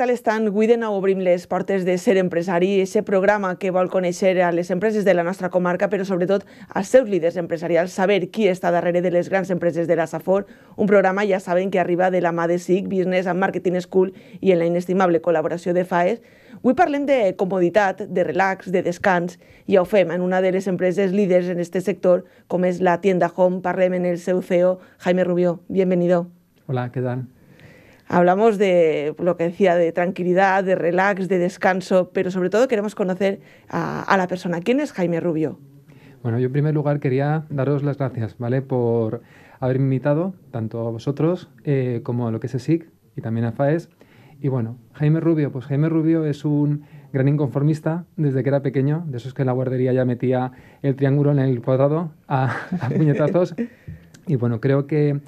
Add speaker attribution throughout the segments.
Speaker 1: tal estan? Avui de nou obrim les portes de Ser Empresari, ese programa que vol conèixer a les empreses de la nostra comarca, però sobretot als seus líders empresarials, saber qui està darrere de les grans empreses de la Safor. Un programa, ja saben, que arriba de la mà de SIC, Business and Marketing School i en la inestimable col·laboració de FAES. Avui parlem de comoditat, de relax, de descans, i ho fem en una de les empreses líders en este sector, com és la tienda Home. Parlem en el seu CEO, Jaime Rubió. Bienvenido. Hola, què tal? Hablamos de lo que decía, de tranquilidad, de relax, de descanso, pero sobre todo queremos conocer a, la persona. ¿Quién es Jaime Rubio?
Speaker 2: Bueno, yo en primer lugar quería daros las gracias, ¿vale? Por haberme invitado, tanto a vosotros eh, como a lo que es SIC y también a FAES. Y bueno, Jaime Rubio, pues Jaime Rubio es un gran inconformista desde que era pequeño, de esos que en la guardería ya metía el triángulo en el cuadrado a puñetazos. y bueno, creo que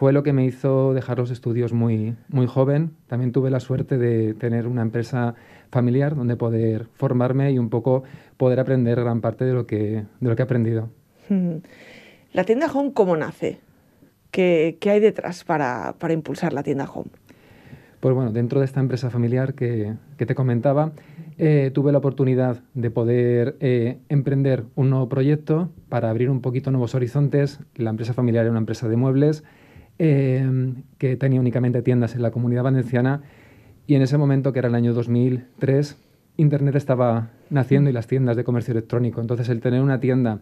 Speaker 2: fue lo que me hizo dejar los estudios muy, muy joven. También tuve la suerte de tener una empresa familiar donde poder formarme y un poco poder aprender gran parte de lo que, de lo que he aprendido.
Speaker 1: Mm. ¿La tienda Home cómo nace? ¿Qué, hay detrás para, impulsar la tienda Home?
Speaker 2: Pues bueno, dentro de esta empresa familiar que, te comentaba, eh, tuve la oportunidad de poder eh, emprender un nuevo proyecto para abrir un poquito nuevos horizontes. La empresa familiar era una empresa de muebles Em, que tenía únicamente tiendas en la comunidad valenciana y en ese momento, que era el año 2003, Internet estaba naciendo y las tiendas de comercio electrónico. Entonces, el tener una tienda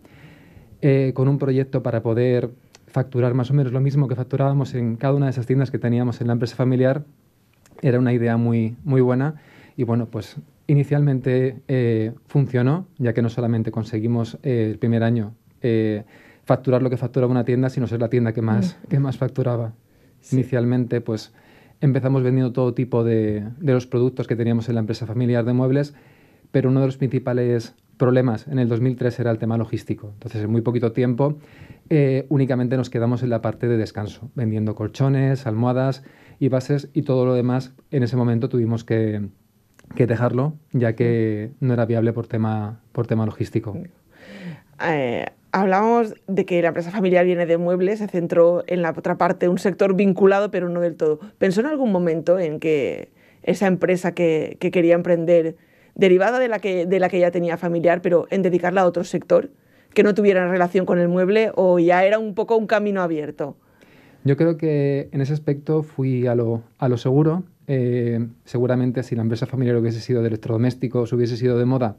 Speaker 2: eh, con un proyecto para poder facturar más o menos lo mismo que facturábamos en cada una de esas tiendas que teníamos en la empresa familiar era una idea muy, muy buena y bueno, pues inicialmente eh, funcionó, ya que no solamente conseguimos eh, el primer año facturar lo que facturaba una tienda, sino ser la tienda que más, mm. que más facturaba. Inicialmente, pues empezamos vendiendo todo tipo de, los productos que teníamos en la empresa familiar de muebles, pero uno de los principales problemas en el 2003 era el tema logístico. Entonces, en muy poquito tiempo, eh, únicamente nos quedamos en la parte de descanso, vendiendo colchones, almohadas y bases y todo lo demás. En ese momento tuvimos que, dejarlo, ya que mm. no era viable por tema, por tema logístico.
Speaker 1: Eh, Hablábamos de que la empresa familiar viene de muebles, se centró en la otra parte, un sector vinculado, pero no del todo. ¿Pensó en algún momento en que esa empresa que, quería emprender, derivada de la, que, de la que ya tenía familiar, pero en dedicarla a otro sector, que no tuviera relación con el mueble o ya era un poco un camino abierto?
Speaker 2: Yo creo que en ese aspecto fui a lo, seguro. Eh, seguramente si la empresa familiar hubiese sido de electrodomésticos, hubiese sido de moda,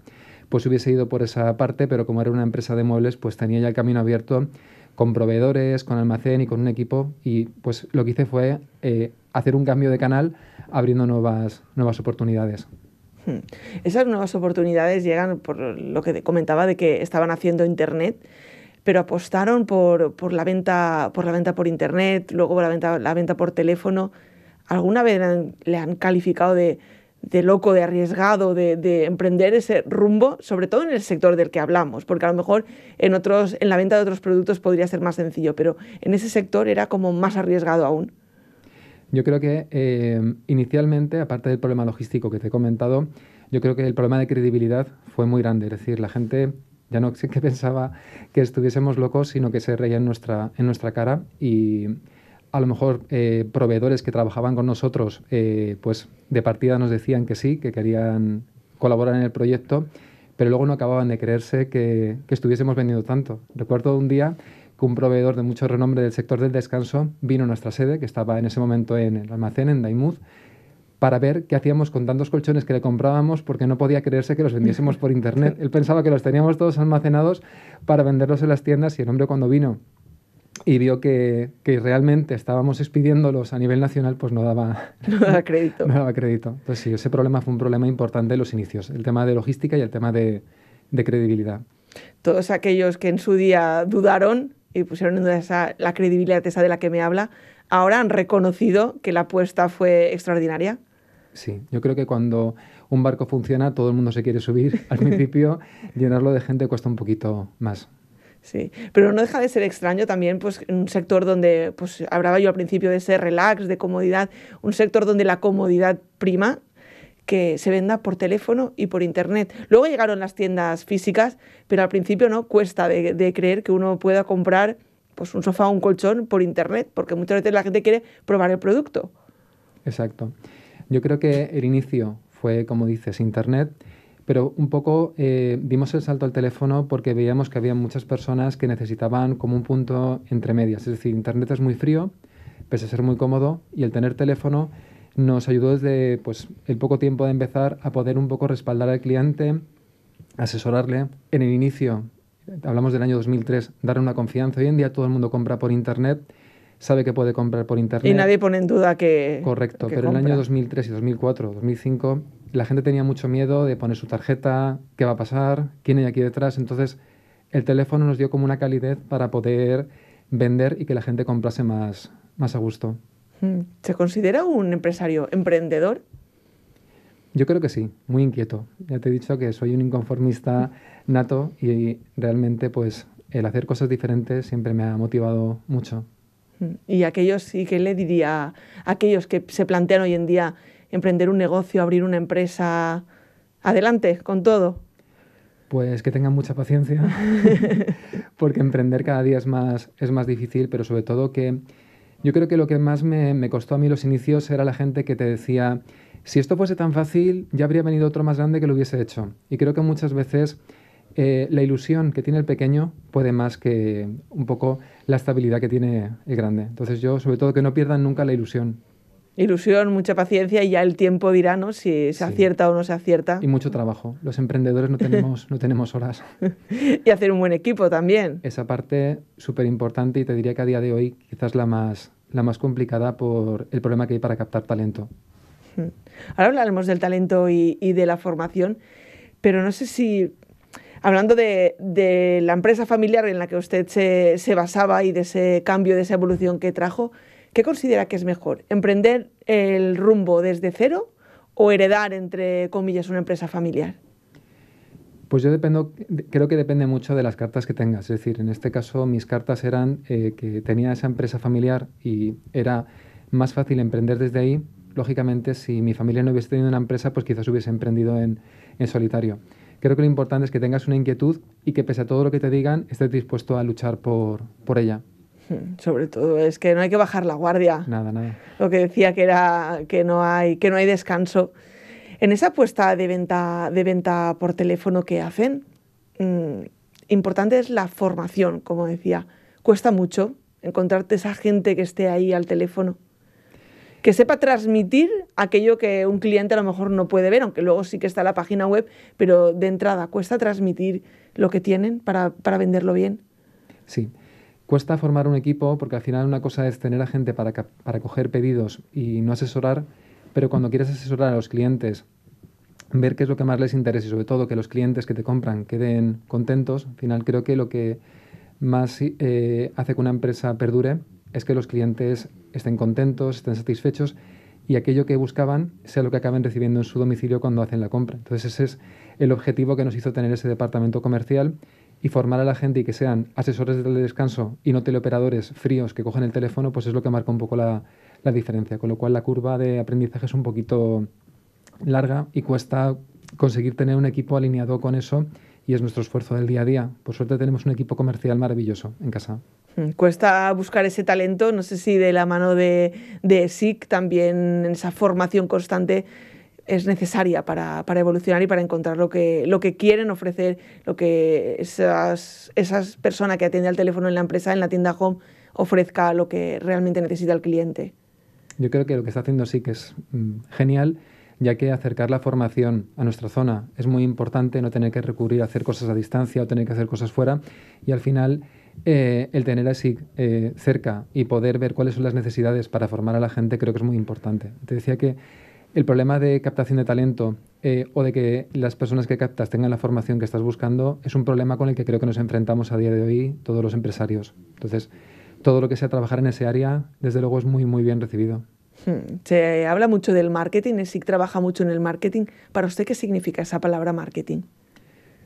Speaker 2: pues hubiese ido por esa parte, pero como era una empresa de muebles, pues tenía ya el camino abierto con proveedores, con almacén y con un equipo. Y pues lo que hice fue eh, hacer un cambio de canal abriendo nuevas, nuevas oportunidades.
Speaker 1: Hmm. Esas nuevas oportunidades llegan por lo que comentaba de que estaban haciendo Internet, pero apostaron por, la, venta, por la venta por Internet, luego por la venta, la venta por teléfono. ¿Alguna vez le han calificado de de loco, de arriesgado, de, emprender ese rumbo, sobre todo en el sector del que hablamos, porque a lo mejor en, otros, en la venta de otros productos podría ser más sencillo, pero en ese sector era como más arriesgado aún.
Speaker 2: Yo creo que eh, inicialmente, aparte del problema logístico que te he comentado, yo creo que el problema de credibilidad fue muy grande, es decir, la gente ya no que pensaba que estuviésemos locos, sino que se reía en nuestra, en nuestra cara y a lo mejor eh, proveedores que trabajaban con nosotros, eh, pues de partida nos decían que sí, que querían colaborar en el proyecto, pero luego no acababan de creerse que, estuviésemos vendiendo tanto. Recuerdo un día que un proveedor de mucho renombre del sector del descanso vino a nuestra sede, que estaba en ese momento en el almacén, en Daimuth, para ver qué hacíamos con tantos colchones que le comprábamos porque no podía creerse que los vendiésemos por internet. Él pensaba que los teníamos todos almacenados para venderlos en las tiendas y el hombre cuando vino y vio que, realmente estábamos expidiéndolos a nivel nacional, pues no daba, crédito. no daba crédito. Entonces, pues ese problema fue un problema importante en los inicios, el tema de logística y el tema de, credibilidad.
Speaker 1: Todos aquellos que en su día dudaron y pusieron en duda la credibilidad esa de la que me habla, ahora han reconocido que la apuesta fue extraordinaria.
Speaker 2: Sí, yo creo que cuando un barco funciona, todo el mundo se quiere subir. Al principio, llenarlo de gente cuesta un poquito más. Sí,
Speaker 1: pero no deja de ser extraño también, pues, un sector donde, pues, hablaba yo al principio de ese relax, de comodidad, un sector donde la comodidad prima que se venda por teléfono y por internet. Luego llegaron las tiendas físicas, pero al principio no cuesta de, creer que uno pueda comprar pues un sofá o un colchón por internet, porque muchas veces la gente quiere probar el producto.
Speaker 2: Exacto. Yo creo que el inicio fue, como dices, internet pero un poco eh, dimos el salto al teléfono porque veíamos que había muchas personas que necesitaban como un punto entre medias. Es decir, Internet es muy frío, pese a ser muy cómodo, y el tener teléfono nos ayudó desde pues, el poco tiempo de empezar a poder un poco respaldar al cliente, asesorarle. En el inicio, hablamos del año 2003, darle una confianza. Hoy en día todo el mundo compra por Internet, sabe que puede comprar por Internet. Y nadie pone
Speaker 1: en duda que... Correcto, pero en el año
Speaker 2: 2003 y 2004, 2005 la gente tenía mucho miedo de poner su tarjeta, qué va a pasar, quién hay aquí detrás. Entonces, el teléfono nos dio como una calidez para poder vender y que la gente comprase más, más a gusto.
Speaker 1: Hmm. ¿Se considera un empresario emprendedor?
Speaker 2: Yo creo que sí, muy inquieto. Ya te he dicho que soy un inconformista nato y realmente pues el hacer cosas diferentes siempre me ha motivado mucho.
Speaker 1: Hmm. ¿Y aquellos y qué le diría a aquellos que se plantean hoy en día emprender un negocio, abrir una empresa. Adelante, con todo.
Speaker 2: Pues que tengan mucha paciencia, porque emprender cada día es más, es más difícil, pero sobre todo que yo creo que lo que más me, costó a mí los inicios era la gente que te decía, si esto fuese tan fácil, ya habría venido otro más grande que lo hubiese hecho. Y creo que muchas veces eh, la ilusión que tiene el pequeño puede más que un poco la estabilidad que tiene el grande. Entonces yo, sobre todo, que no pierdan nunca la ilusión,
Speaker 1: ilusión, mucha paciencia y ya el tiempo dirá ¿no? si se acierta o no se acierta. Y
Speaker 2: mucho trabajo. Los emprendedores no tenemos, no tenemos horas.
Speaker 1: y hacer un buen equipo también.
Speaker 2: Esa parte súper importante y te diría que a día de hoy quizás la más, la más complicada por el problema que hay para captar talento.
Speaker 1: Ahora hablaremos del talento y, de la formación, pero no sé si hablando de, la empresa familiar en la que usted se, se, basaba y de ese cambio, de esa evolución que trajo, ¿qué considera que es mejor? ¿Emprender el rumbo desde cero o heredar, entre comillas, una empresa familiar?
Speaker 2: Pues yo dependo, creo que depende mucho de las cartas que tengas. Es decir, en este caso mis cartas eran eh, que tenía esa empresa familiar y era más fácil emprender desde ahí. Lógicamente, si mi familia no hubiese tenido una empresa, pues quizás hubiese emprendido en, solitario. Creo que lo importante es que tengas una inquietud y que pese a todo lo que te digan, estés dispuesto a luchar por ella.
Speaker 1: sobre todo es que no hay que bajar la guardia. Nada, nada. Lo que decía que era que no hay que no hay descanso. En esa apuesta de venta de venta por teléfono que hacen, mm, importante es la formación, como decía. Cuesta mucho encontrarte esa gente que esté ahí al teléfono, que sepa transmitir aquello que un cliente a lo mejor no puede ver, aunque luego sí que está la página web, pero de entrada cuesta transmitir lo que tienen para, para venderlo bien.
Speaker 2: Sí cuesta formar un equipo porque al final una cosa es tener a gente para, coger pedidos y no asesorar, pero cuando quieres asesorar a los clientes, ver qué es lo que más les interesa y sobre todo que los clientes que te compran queden contentos, al final creo que lo que más eh, hace que una empresa perdure es que los clientes estén contentos, estén satisfechos y aquello que buscaban sea lo que acaben recibiendo en su domicilio cuando hacen la compra. Entonces ese es el objetivo que nos hizo tener ese departamento comercial y formar a la gente y que sean asesores del descanso y no teleoperadores fríos que cogen el teléfono, pues es lo que marca un poco la, diferencia. Con lo cual la curva de aprendizaje es un poquito larga y cuesta conseguir tener un equipo alineado con eso y es nuestro esfuerzo del día a día. Por suerte tenemos un equipo comercial maravilloso en casa.
Speaker 1: Mm, cuesta buscar ese talento, no sé si de la mano de, de SIC, también esa formación constante es necesaria para, para, evolucionar y para encontrar lo que, lo que quieren ofrecer, lo que esas, esas personas que atiende al teléfono en la empresa, en la tienda home, ofrezca lo que realmente necesita el cliente.
Speaker 2: Yo creo que lo que está haciendo sí que es mm, genial, ya que acercar la formación a nuestra zona es muy importante, no tener que recurrir a hacer cosas a distancia o tener que hacer cosas fuera, y al final eh, el tener así eh, cerca y poder ver cuáles son las necesidades para formar a la gente creo que es muy importante. Te decía que el problema de captación de talento eh, o de que las personas que captas tengan la formación que estás buscando es un problema con el que creo que nos enfrentamos a día de hoy todos los empresarios. Entonces, todo lo que sea trabajar en ese área, desde luego es muy, muy bien recibido.
Speaker 1: Hmm, se habla mucho del marketing, ¿eh? SIC trabaja mucho en el marketing. ¿Para usted qué significa esa palabra marketing?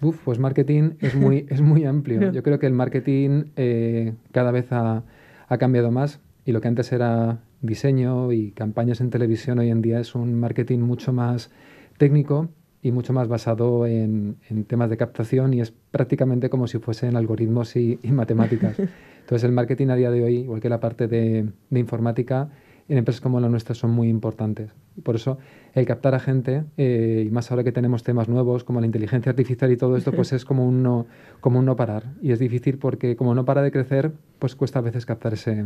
Speaker 2: Uf, pues marketing es muy, es muy amplio. Yo creo que el marketing eh, cada vez ha, ha cambiado más y lo que antes era diseño y campañas en televisión hoy en día es un marketing mucho más técnico y mucho más basado en, en temas de captación y es prácticamente como si fuesen algoritmos y, matemáticas. Entonces el marketing a día de hoy, igual que la parte de, informática, en empresas como la nuestra son muy importantes. Por eso el captar a gente, eh, y más ahora que tenemos temas nuevos como la inteligencia artificial y todo esto, pues es como un como un no parar. Y es difícil porque como no para de crecer, pues cuesta a veces captar ese,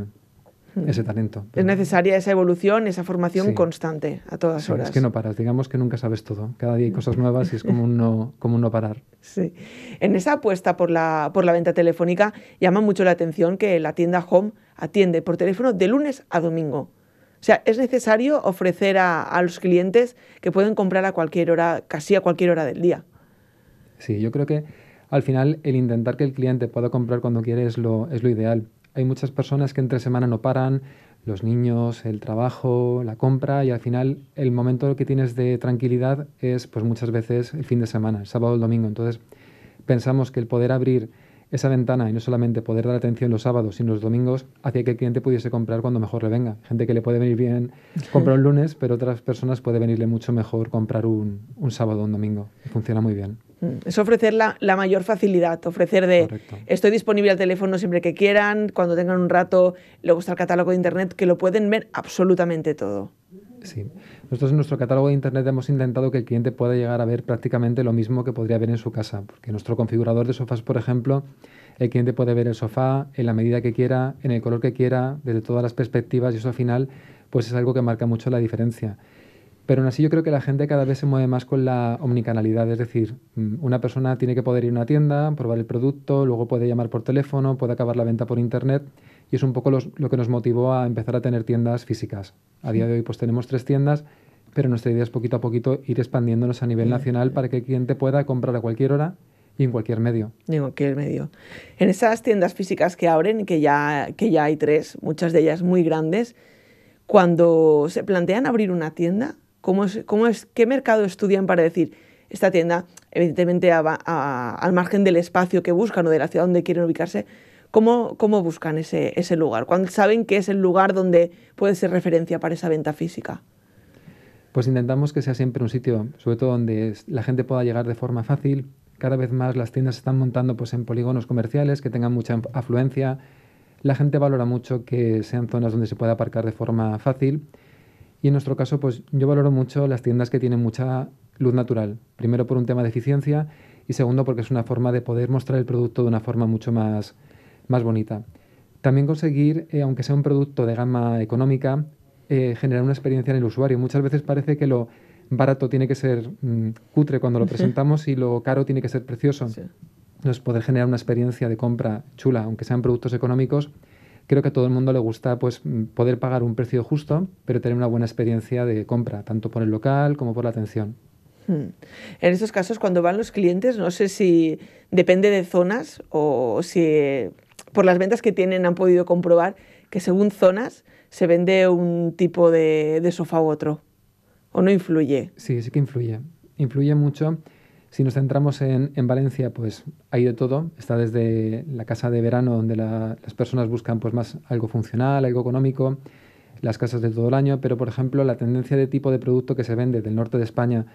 Speaker 2: Mm. ese talento. Es
Speaker 1: necesaria esa evolución, esa formación constante a todas horas. Es que
Speaker 2: no paras, digamos que nunca sabes todo. Cada día hay cosas nuevas y es como un no, como no parar.
Speaker 1: Sí. En esa apuesta por la, por la venta telefónica llama mucho la atención que la tienda Home atiende por teléfono de lunes a domingo. O sea, es necesario ofrecer a, a los clientes que pueden comprar a cualquier hora, casi a cualquier hora del día.
Speaker 2: Sí, yo creo que al final el intentar que el cliente pueda comprar cuando quiere es lo, es lo ideal. Hay muchas personas que entre semana no paran, los niños, el trabajo, la compra y al final el momento que tienes de tranquilidad es pues muchas veces el fin de semana, el sábado o el domingo. Entonces pensamos que el poder abrir esa ventana y no solamente poder dar atención los sábados, sino los domingos, hacía que el cliente pudiese comprar cuando mejor le venga. Gente que le puede venir bien comprar un lunes, pero otras personas puede venirle mucho mejor comprar un, un sábado o un domingo. Funciona muy bien.
Speaker 1: Es ofrecer la, mayor facilidad, ofrecer de estoy disponible al teléfono siempre que quieran, cuando tengan un rato, luego está el catálogo de Internet, que lo pueden ver absolutamente todo.
Speaker 2: Sí, nosotros en nuestro catálogo de Internet hemos intentado que el cliente pueda llegar a ver prácticamente lo mismo que podría ver en su casa, porque nuestro configurador de sofás, por ejemplo, el cliente puede ver el sofá en la medida que quiera, en el color que quiera, desde todas las perspectivas y eso al final pues es algo que marca mucho la diferencia. Pero aún así yo creo que la gente cada vez se mueve más con la omnicanalidad, es decir, mm, una persona tiene que poder ir a una tienda, probar el producto, luego puede llamar por teléfono, puede acabar la venta por internet y es un poco lo que nos motivó a empezar a tener tiendas físicas. A día de hoy pues tenemos tres tiendas, pero nuestra idea es poquito a poquito ir expandiéndonos a nivel nacional para que el cliente pueda comprar a cualquier hora y en cualquier medio.
Speaker 1: En cualquier medio. En esas tiendas físicas que abren, que ya, que ya hay tres, muchas de ellas muy grandes, cuando se plantean abrir una tienda, ¿Cómo es, ¿Qué mercado estudian para decir esta tienda, evidentemente al margen del espacio que buscan o de la ciudad donde quieren ubicarse? ¿Cómo, buscan ese, lugar? ¿Cuándo saben que es el lugar donde puede ser referencia para esa venta física?
Speaker 2: Pues intentamos que sea siempre un sitio, sobre todo donde la gente pueda llegar de forma fácil. Cada vez más las tiendas se están montando pues, en polígonos comerciales que tengan mucha afluencia. La gente valora mucho que sean zonas donde se pueda aparcar de forma fácil y en nuestro caso, pues yo valoro mucho las tiendas que tienen mucha luz natural. Primero por un tema de eficiencia y segundo porque es una forma de poder mostrar el producto de una forma mucho más, más bonita. También conseguir, eh, aunque sea un producto de gama económica, eh, generar una experiencia en el usuario. Muchas veces parece que lo barato tiene que ser mm, cutre cuando lo presentamos y lo caro tiene que ser precioso. nos Entonces, poder generar una experiencia de compra chula, aunque sean productos económicos, creo que a todo el mundo le gusta pues, poder pagar un precio justo, pero tener una buena experiencia de compra, tanto por el local como por la atención. Hmm.
Speaker 1: En estos casos, cuando van los clientes, no sé si depende de zonas o si por las ventas que tienen han podido comprobar que según zonas se vende un tipo de, de sofá u otro. ¿O no influye?
Speaker 2: Sí, sí que influye. Influye mucho si nos centramos en, Valencia, pues hay de todo. Está desde la casa de verano, donde las personas buscan pues, más algo funcional, algo económico, las casas de todo el año, pero por ejemplo la tendencia de tipo de producto que se vende del norte de España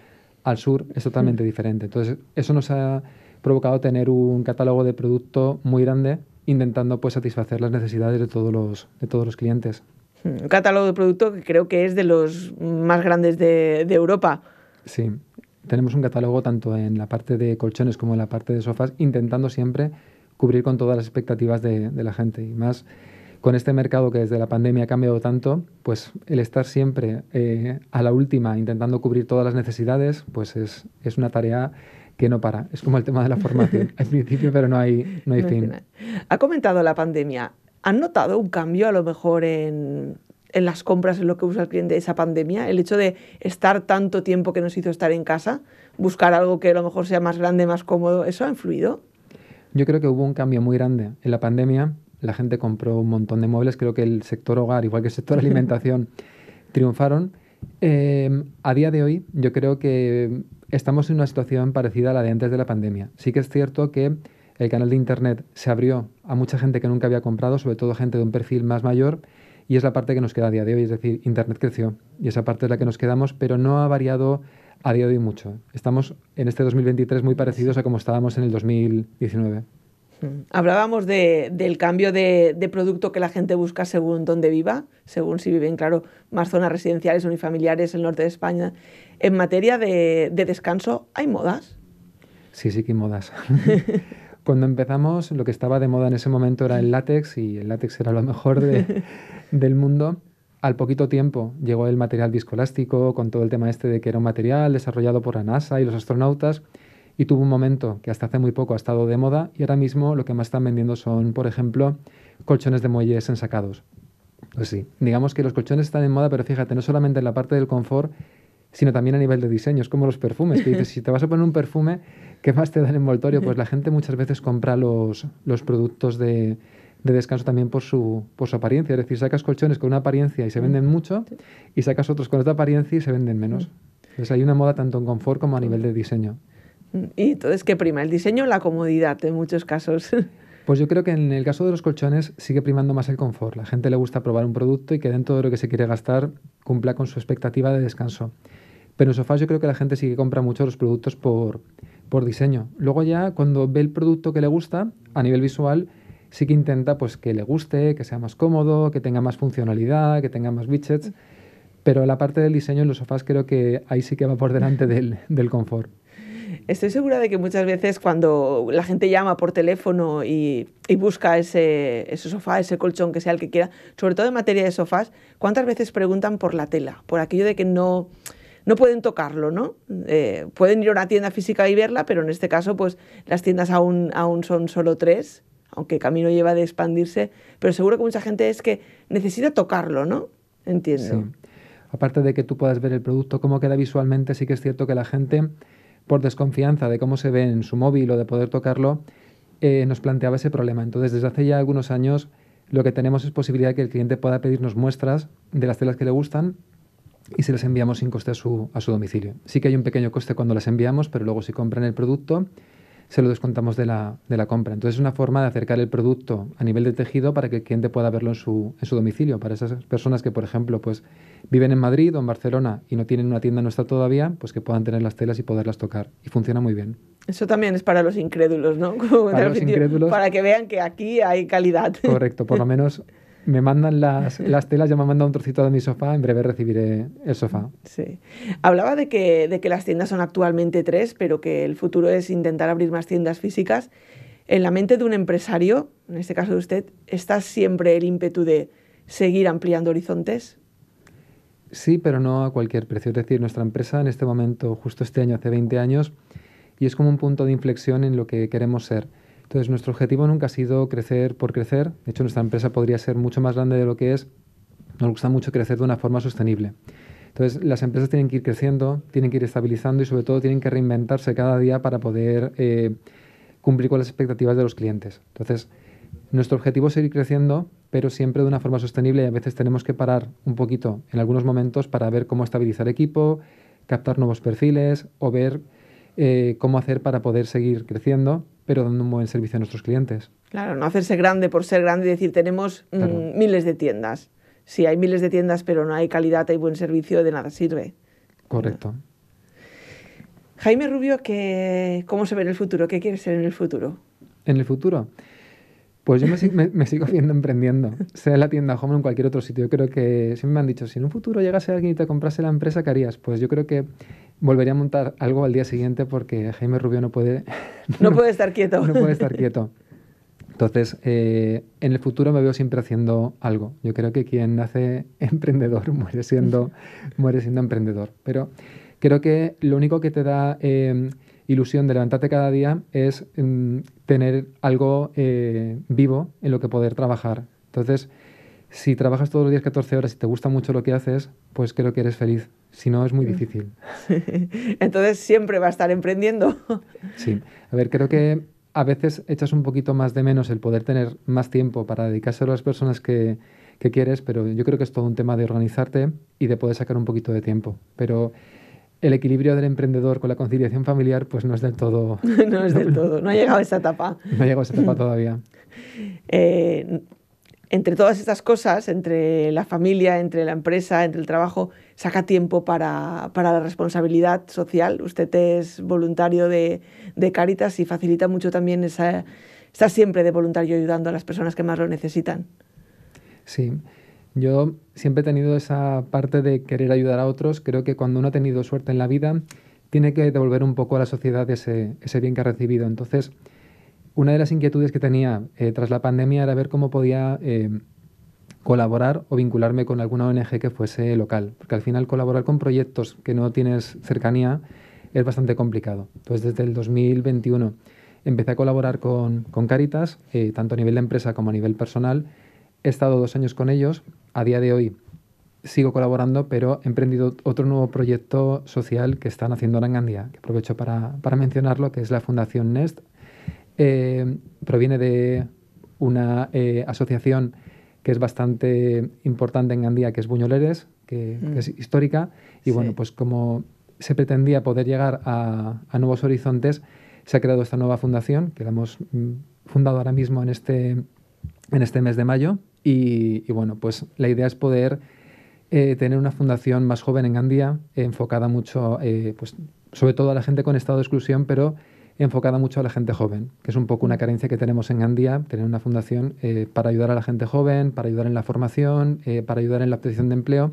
Speaker 2: al sur es totalmente mm. diferente. Entonces eso nos ha provocado tener un catálogo de producto muy grande, intentando pues, satisfacer las necesidades de todos los, de todos los clientes.
Speaker 1: Mm, un catálogo de producto que creo que es de los más grandes de, de Europa.
Speaker 2: Sí, tenemos un catálogo tanto en la parte de colchones como en la parte de sofás, intentando siempre cubrir con todas las expectativas de, la gente. Y más con este mercado que desde la pandemia ha cambiado tanto, pues el estar siempre eh, a la última intentando cubrir todas las necesidades, pues es, una tarea que no para. Es como el tema de la formación. Al principio, pero no hay, no hay fin.
Speaker 1: Ha comentado la pandemia. ¿Han notado un cambio a lo mejor en en las compras, en lo que usa el cliente, esa pandemia, el hecho de estar tanto tiempo que nos hizo estar en casa, buscar algo que a lo mejor sea más grande, más cómodo, ¿eso ha influido?
Speaker 2: Yo creo que hubo un cambio muy grande. En la pandemia la gente compró un montón de muebles, creo que el sector hogar, igual que el sector alimentación, triunfaron. Em, a día de hoy yo creo que estamos en una situación parecida a la de antes de la pandemia. Sí que es cierto que el canal de Internet se abrió a mucha gente que nunca había comprado, sobre todo gente de un perfil más mayor, y es la parte que nos queda a día de hoy, es decir, Internet creció y esa parte es la que nos quedamos, pero no ha variado a día de hoy mucho. Estamos en este 2023 muy parecidos a como estábamos en el 2019. Mm.
Speaker 1: Hablábamos del cambio de, producto que la gente busca según dónde viva, según si viven, claro, más zonas residenciales, unifamiliares, el norte de España. En materia de, de descanso, ¿hay modas?
Speaker 2: Sí, sí que hay modas. Cuando empezamos, lo que estaba de moda en ese momento era el látex y el látex era lo mejor del mundo. Al poquito tiempo llegó el material viscoelástico con todo el tema este de que era un material desarrollado por la NASA y los astronautas y tuvo un momento que hasta hace muy poco ha estado de moda y ahora mismo lo que más están vendiendo son, por ejemplo, colchones de muelles ensacados. Pues sí, digamos que los colchones están en moda, pero fíjate, no solamente en la parte del confort, sino también a nivel de diseño. Es como los perfumes, que si te vas a poner un perfume, ¿qué más te da el envoltorio? Pues la gente muchas veces compra los, los productos de, de descanso también por su, por su apariencia. Es decir, sacas colchones con una apariencia y se venden mm. mucho y sacas otros con otra apariencia y se venden menos. Mm. Entonces hay una moda tanto en confort como a nivel de diseño.
Speaker 1: Mm. ¿Y entonces qué prima? ¿El diseño o la comodidad en muchos
Speaker 2: casos? Pues yo creo que en el caso de los colchones sigue primando más el confort. La gente le gusta probar un producto y que dentro de lo que se quiere gastar cumpla con su expectativa de descanso. Pero en sofás yo creo que la gente sí que compra mucho los productos por, por diseño. Luego ya cuando ve el producto que le gusta, a nivel visual, sí que intenta pues que le guste, que sea más cómodo, que tenga más funcionalidad, que tenga más widgets. Pero la parte del diseño en los sofás creo que ahí sí que va por delante del, confort.
Speaker 1: Estoy segura de que muchas veces cuando la gente llama por teléfono y, busca ese, ese, sofá, ese colchón, que sea el que quiera, sobre todo en materia de sofás, ¿cuántas veces preguntan por la tela? Por aquello de que no, no pueden tocarlo, ¿no? Eh, pueden ir a una tienda física y verla, pero en este caso, pues las tiendas aún, aún son solo tres, aunque camino lleva de expandirse, pero seguro que mucha gente es que necesita tocarlo, ¿no?
Speaker 2: Entiendo. Sí. Aparte de que tú puedas ver el producto, cómo queda visualmente, sí que es cierto que la gente, por desconfianza de cómo se ve en su móvil o de poder tocarlo, eh, nos planteaba ese problema. Entonces, desde hace ya algunos años, lo que tenemos es posibilidad que el cliente pueda pedirnos muestras de las telas que le gustan y se las enviamos sin coste a su, a su domicilio. Sí que hay un pequeño coste cuando las enviamos, pero luego si compran el producto se lo descontamos de la, de la compra. Entonces es una forma de acercar el producto a nivel de tejido para que el cliente pueda verlo en su, en su domicilio. Para esas personas que, por ejemplo, pues, viven en Madrid o en Barcelona y no tienen una tienda nuestra todavía, pues que puedan tener las telas y poderlas tocar. Y funciona muy bien.
Speaker 1: Eso también es para los incrédulos, ¿no? para, los incrédulos, para que vean que aquí hay calidad. Correcto,
Speaker 2: por lo menos me mandan las, telas, ya me han mandado un trocito de mi sofá, en breve recibiré el sofá. Sí.
Speaker 1: Hablaba de que, de que las tiendas son actualmente tres, pero que el futuro es intentar abrir más tiendas físicas. En la mente de un empresario, en este caso de usted, ¿está siempre el ímpetu de seguir ampliando horizontes?
Speaker 2: Sí, pero no a cualquier precio. Es decir, nuestra empresa en este momento, justo este año, hace 20 años, y es como un punto de inflexión en lo que queremos ser. Entonces, nuestro objetivo nunca ha sido crecer por crecer. De hecho, nuestra empresa podría ser mucho más grande de lo que es. Nos gusta mucho crecer de una forma sostenible. Entonces, las empresas tienen que ir creciendo, tienen que ir estabilizando y sobre todo tienen que reinventarse cada día para poder eh, cumplir con las expectativas de los clientes. Entonces, nuestro objetivo es seguir creciendo, pero siempre de una forma sostenible y a veces tenemos que parar un poquito en algunos momentos para ver cómo estabilizar equipo, captar nuevos perfiles o ver eh, cómo hacer para poder seguir creciendo pero dando un buen servicio a nuestros clientes. Claro,
Speaker 1: no hacerse grande por ser grande y decir tenemos mm, miles de tiendas. Si hay miles de tiendas pero no hay calidad, y buen servicio, de nada sirve. Correcto. Jaime Rubio, ¿qué, ¿cómo se ve en el futuro? ¿Qué quieres ser en el futuro?
Speaker 2: ¿En el futuro? Pues yo me, sigo viendo emprendiendo, sea en la tienda Home o en cualquier otro sitio. Yo creo que siempre me han dicho, si en un futuro llegase alguien y te comprase la empresa, ¿qué harías? Pues yo creo que volvería a montar algo al día siguiente porque Jaime Rubio no puede... No, puede
Speaker 1: estar quieto. No puede estar
Speaker 2: quieto. Entonces, eh, en el futuro me veo siempre haciendo algo. Yo creo que quien nace emprendedor muere siendo, muere siendo emprendedor. Pero creo que lo único que te da em, ilusión de levantarte cada día es em, tener algo eh, vivo en lo que poder trabajar. Entonces, si trabajas todos los días 14 horas y te gusta mucho lo que haces, pues creo que eres feliz. Si no, es muy mm. difícil.
Speaker 1: Entonces siempre va a estar emprendiendo.
Speaker 2: Sí. A ver, creo que a veces echas un poquito más de menos el poder tener más tiempo para dedicarse a las personas que, quieres, pero yo creo que es todo un tema de organizarte y de poder sacar un poquito de tiempo. Pero el equilibrio del emprendedor con la conciliación familiar pues no es del todo... no es del
Speaker 1: todo, no ha llegado a esa etapa. No ha llegado a esa etapa todavía. Eh, entre todas estas cosas, entre la familia, entre la empresa, entre el trabajo, saca tiempo para, la responsabilidad social. Usted es voluntario de, de Caritas y facilita mucho también esa... Está siempre de voluntario ayudando a las personas que más lo necesitan.
Speaker 2: Sí, yo siempre he tenido esa parte de querer ayudar a otros. Creo que cuando uno ha tenido suerte en la vida, tiene que devolver un poco a la sociedad ese, ese bien que ha recibido. Entonces, una de las inquietudes que tenía eh, tras la pandemia era ver cómo podía eh, colaborar o vincularme con alguna ONG que fuese local, porque al final colaborar con proyectos que no tienes cercanía es bastante complicado. Entonces, desde el 2021 empecé a colaborar con, Caritas, eh, tanto a nivel de empresa como a nivel personal. He estado dos años con ellos. A día de hoy sigo colaborando, pero he emprendido otro nuevo proyecto social que están haciendo ahora en Gandía, que aprovecho para, para mencionarlo, que es la Fundación Nest eh, proviene de una eh, asociación que es bastante importante en Gandía, que es Buñoleres, que, es mm. histórica. Y bueno, pues como se pretendía poder llegar a, nuevos horizontes, se ha creado esta nueva fundación, que la hemos mm, fundado ahora mismo en este, en este mes de mayo. Y, bueno, pues la idea es poder eh, tener una fundación más joven en Gandía, enfocada mucho, pues, sobre todo a la gente con estado de exclusión, pero enfocada mucho a la gente joven, que es un poco una mm. carencia que tenemos en Andia, tener una fundación eh, para ayudar a la gente joven, para ayudar en la formación, eh, para ayudar en la obtención de empleo.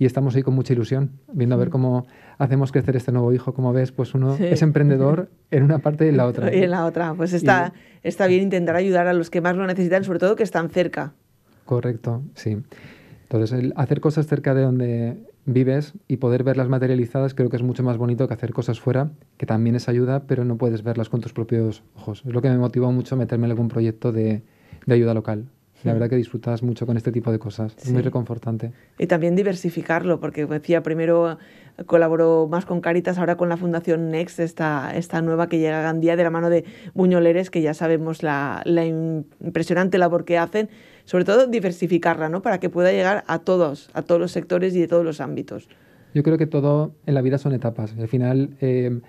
Speaker 2: Y estamos ahí con mucha ilusión, viendo a ver mm. cómo hacemos crecer este nuevo hijo. Como ves, pues uno es emprendedor en una parte y en la otra. Y en la
Speaker 1: otra. Pues está, está bien intentar ayudar a los que más lo necesitan, sobre todo que están cerca.
Speaker 2: Correcto, sí. Entonces, hacer cosas cerca de donde vives y poder verlas materializadas creo que es mucho más bonito que hacer cosas fuera, que también es ayuda, pero no puedes verlas con tus propios ojos. Es lo que me motivó mucho meterme en algún proyecto de, de ayuda local. La hmm. verdad que disfrutas mucho con este tipo de cosas, muy reconfortante.
Speaker 1: Y también diversificarlo, porque decía, primero colaboró más con Caritas, ahora con la Fundación Next, esta, esta nueva que llega a Gandía de la mano de Buñoleres, que ya sabemos la, la impresionante labor que hacen sobre todo diversificarla, ¿no? Para que pueda llegar a todos, a todos los sectores y de todos los ámbitos.
Speaker 2: Yo creo que todo en la vida son etapas. Al final eh,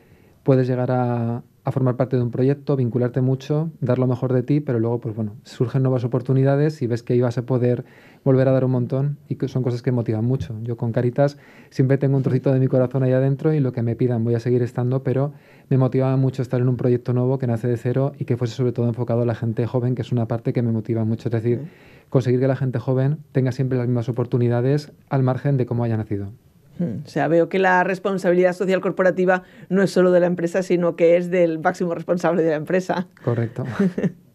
Speaker 2: puedes llegar a, a formar parte de un proyecto, vincularte mucho, dar lo mejor de ti, pero luego, pues bueno, surgen nuevas oportunidades y ves que ibas a poder volver a dar un montón y que son cosas que motivan mucho. Yo con Caritas siempre tengo un trocito de mi corazón ahí adentro y lo que me pidan voy a seguir estando, pero me motivaba mucho estar en un proyecto nuevo que nace de cero y que fuese sobre todo enfocado a la gente joven, que es una parte que me motiva mucho. Es decir, conseguir que la gente joven tenga siempre las mismas oportunidades al margen de cómo haya nacido.
Speaker 1: Mm. O sea, veo que la responsabilidad social corporativa no es solo de la empresa, sino que es del máximo responsable de la empresa. Correcto.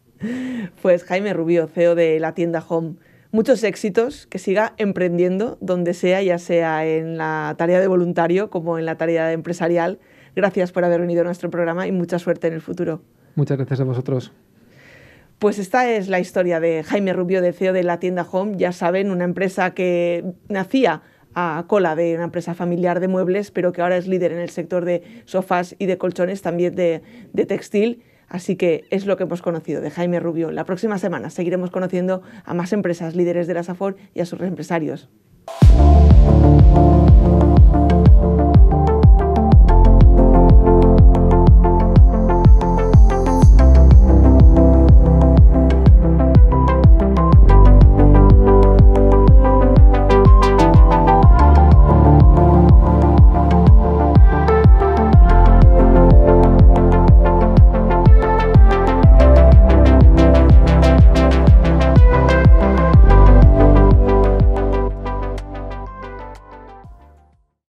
Speaker 1: pues Jaime Rubio, CEO de la tienda Home. Muchos éxitos, que siga emprendiendo donde sea, ya sea en la tarea de voluntario como en la tarea empresarial. Gracias por haber venido a nuestro programa y mucha suerte en el futuro.
Speaker 2: Muchas gracias a vosotros.
Speaker 1: Pues esta es la historia de Jaime Rubio, de CEO de la tienda Home. Ya saben, una empresa que nacía a Cola, de una empresa familiar de muebles, pero que ahora es líder en el sector de sofás y de colchones, también de, de textil. Así que es lo que hemos conocido de Jaime Rubio. La próxima semana seguiremos conociendo a más empresas líderes de la SAFOR y a sus empresarios.